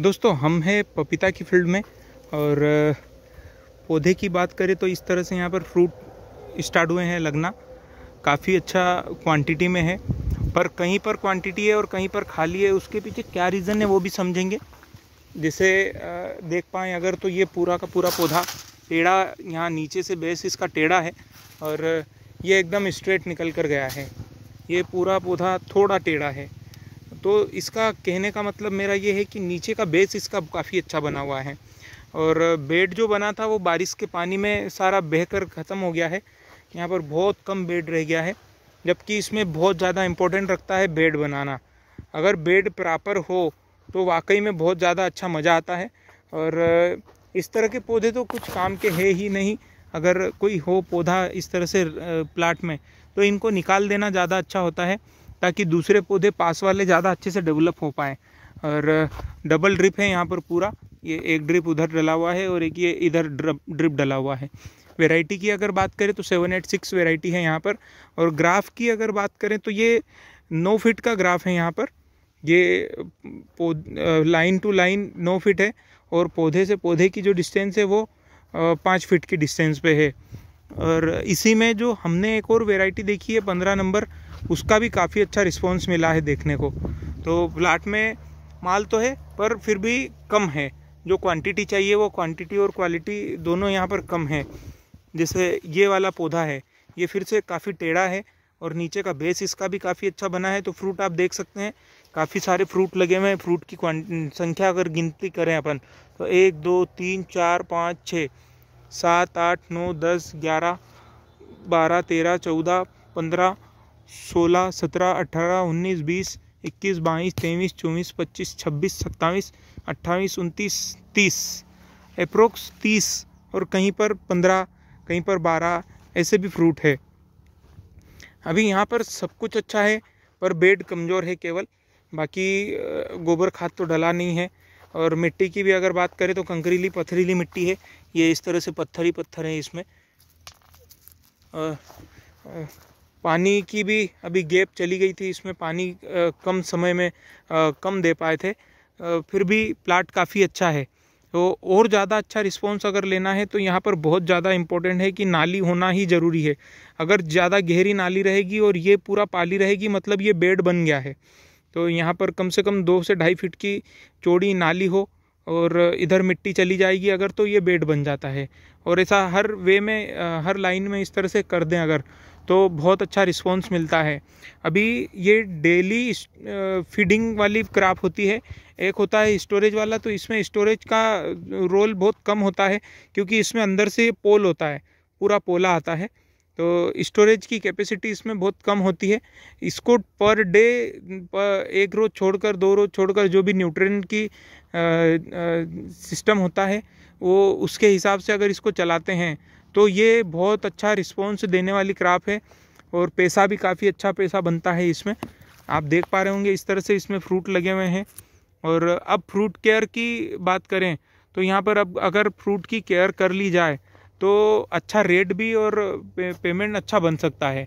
दोस्तों हम हैं पपीता की फील्ड में और पौधे की बात करें तो इस तरह से यहाँ पर फ्रूट स्टार्ट हुए हैं लगना काफ़ी अच्छा क्वांटिटी में है पर कहीं पर क्वांटिटी है और कहीं पर खाली है उसके पीछे क्या रीज़न है वो भी समझेंगे जैसे देख पाएँ अगर तो ये पूरा का पूरा पौधा टेढ़ा यहाँ नीचे से बेस इसका टेढ़ा है और ये एकदम स्ट्रेट निकल कर गया है ये पूरा पौधा थोड़ा टेढ़ा है तो इसका कहने का मतलब मेरा ये है कि नीचे का बेस इसका काफ़ी अच्छा बना हुआ है और बेड जो बना था वो बारिश के पानी में सारा बहकर ख़त्म हो गया है यहाँ पर बहुत कम बेड रह गया है जबकि इसमें बहुत ज़्यादा इम्पोर्टेंट रखता है बेड बनाना अगर बेड प्रॉपर हो तो वाकई में बहुत ज़्यादा अच्छा मज़ा आता है और इस तरह के पौधे तो कुछ काम के है ही नहीं अगर कोई हो पौधा इस तरह से प्लाट में तो इनको निकाल देना ज़्यादा अच्छा होता है ताकि दूसरे पौधे पास वाले ज़्यादा अच्छे से डेवलप हो पाएँ और डबल ड्रिप है यहाँ पर पूरा ये एक ड्रिप उधर डला हुआ है और एक ये इधर ड्रिप डला हुआ है वेराइटी की अगर बात करें तो सेवन एट सिक्स वेराइटी है यहाँ पर और ग्राफ की अगर बात करें तो ये नौ फिट का ग्राफ है यहाँ पर ये लाइन टू लाइन नौ फिट है और पौधे से पौधे की जो डिस्टेंस है वो पाँच फिट की डिस्टेंस पे है और इसी में जो हमने एक और वेराइटी देखी है पंद्रह नंबर उसका भी काफ़ी अच्छा रिस्पॉन्स मिला है देखने को तो प्लाट में माल तो है पर फिर भी कम है जो क्वांटिटी चाहिए वो क्वांटिटी और क्वालिटी दोनों यहाँ पर कम है जैसे ये वाला पौधा है ये फिर से काफ़ी टेढ़ा है और नीचे का बेस इसका भी काफ़ी अच्छा बना है तो फ्रूट आप देख सकते हैं काफ़ी सारे फ्रूट लगे हुए हैं फ्रूट की संख्या अगर गिनती करें अपन तो एक दो तीन चार पाँच छः सात आठ नौ दस ग्यारह बारह तेरह चौदह पंद्रह सोलह सत्रह अठारह उन्नीस बीस इक्कीस बाईस तेईस चौबीस पच्चीस छब्बीस सत्ताईस अट्ठाईस उनतीस तीस अप्रोक्स तीस और कहीं पर पंद्रह कहीं पर बारह ऐसे भी फ्रूट है अभी यहाँ पर सब कुछ अच्छा है पर बेड कमज़ोर है केवल बाकी गोबर खाद तो डला नहीं है और मिट्टी की भी अगर बात करें तो कंकरीली पथरीली मिट्टी है ये इस तरह से पत्थर ही पत्थर है इसमें पानी की भी अभी गैप चली गई थी इसमें पानी कम समय में कम दे पाए थे फिर भी प्लाट काफ़ी अच्छा है तो और ज़्यादा अच्छा रिस्पॉन्स अगर लेना है तो यहाँ पर बहुत ज़्यादा इम्पोर्टेंट है कि नाली होना ही ज़रूरी है अगर ज़्यादा गहरी नाली रहेगी और ये पूरा पाली रहेगी मतलब ये बेड बन गया है तो यहाँ पर कम से कम दो से ढाई फीट की चौड़ी नाली हो और इधर मिट्टी चली जाएगी अगर तो ये बेड बन जाता है और ऐसा हर वे में हर लाइन में इस तरह से कर दें अगर तो बहुत अच्छा रिस्पॉन्स मिलता है अभी ये डेली फीडिंग वाली क्राप होती है एक होता है स्टोरेज वाला तो इसमें स्टोरेज का रोल बहुत कम होता है क्योंकि इसमें अंदर से पोल होता है पूरा पोला आता है तो स्टोरेज की कैपेसिटी इसमें बहुत कम होती है इसको पर डे एक रोज़ छोड़कर दो रोज़ छोड़कर जो भी न्यूट्रिएंट की सिस्टम होता है वो उसके हिसाब से अगर इसको चलाते हैं तो ये बहुत अच्छा रिस्पॉन्स देने वाली क्राप है और पैसा भी काफ़ी अच्छा पैसा बनता है इसमें आप देख पा रहे होंगे इस तरह से इसमें फ्रूट लगे हुए हैं और अब फ्रूट केयर की बात करें तो यहाँ पर अब अगर फ्रूट की केयर कर ली जाए तो अच्छा रेट भी और पे, पेमेंट अच्छा बन सकता है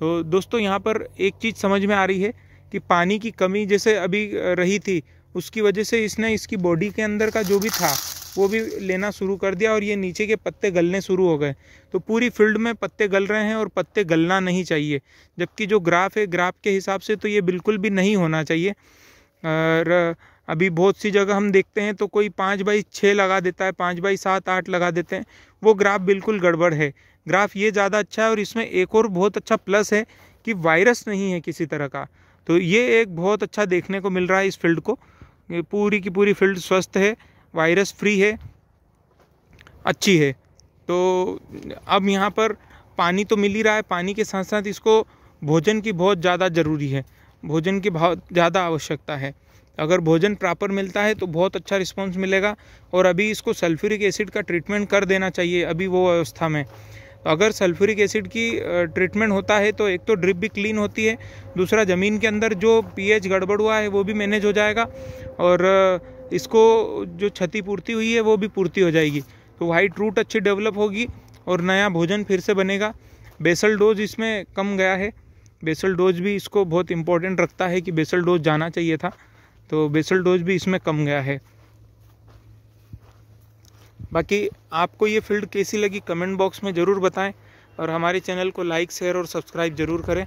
तो दोस्तों यहाँ पर एक चीज़ समझ में आ रही है कि पानी की कमी जैसे अभी रही थी उसकी वजह से इसने इसकी बॉडी के अंदर का जो भी था वो भी लेना शुरू कर दिया और ये नीचे के पत्ते गलने शुरू हो गए तो पूरी फील्ड में पत्ते गल रहे हैं और पत्ते गलना नहीं चाहिए जबकि जो ग्राफ है ग्राफ के हिसाब से तो ये बिल्कुल भी नहीं होना चाहिए और अभी बहुत सी जगह हम देखते हैं तो कोई पाँच बाई छः लगा देता है पाँच बाई सात आठ लगा देते हैं वो ग्राफ बिल्कुल गड़बड़ है ग्राफ ये ज़्यादा अच्छा है और इसमें एक और बहुत अच्छा प्लस है कि वायरस नहीं है किसी तरह का तो ये एक बहुत अच्छा देखने को मिल रहा है इस फील्ड को पूरी की पूरी फील्ड स्वस्थ है वायरस फ्री है अच्छी है तो अब यहाँ पर पानी तो मिल ही रहा है पानी के साथ साथ इसको भोजन की बहुत ज़्यादा ज़रूरी है भोजन की बहुत ज़्यादा आवश्यकता है अगर भोजन प्रॉपर मिलता है तो बहुत अच्छा रिस्पॉन्स मिलेगा और अभी इसको सल्फ्यूरिक एसिड का ट्रीटमेंट कर देना चाहिए अभी वो अवस्था में तो अगर सल्फ्यूरिक एसिड की ट्रीटमेंट होता है तो एक तो ड्रिप भी क्लीन होती है दूसरा ज़मीन के अंदर जो पीएच गड़बड़ हुआ है वो भी मैनेज हो जाएगा और इसको जो क्षतिपूर्ति हुई है वो भी पूर्ति हो जाएगी तो वाइट रूट अच्छी डेवलप होगी और नया भोजन फिर से बनेगा बेसल डोज इसमें कम गया है बेसल डोज भी इसको बहुत इम्पोर्टेंट रखता है कि बेसल डोज जाना चाहिए था तो बेसल डोज भी इसमें कम गया है बाकी आपको ये फील्ड कैसी लगी कमेंट बॉक्स में ज़रूर बताएं और हमारे चैनल को लाइक शेयर और सब्सक्राइब ज़रूर करें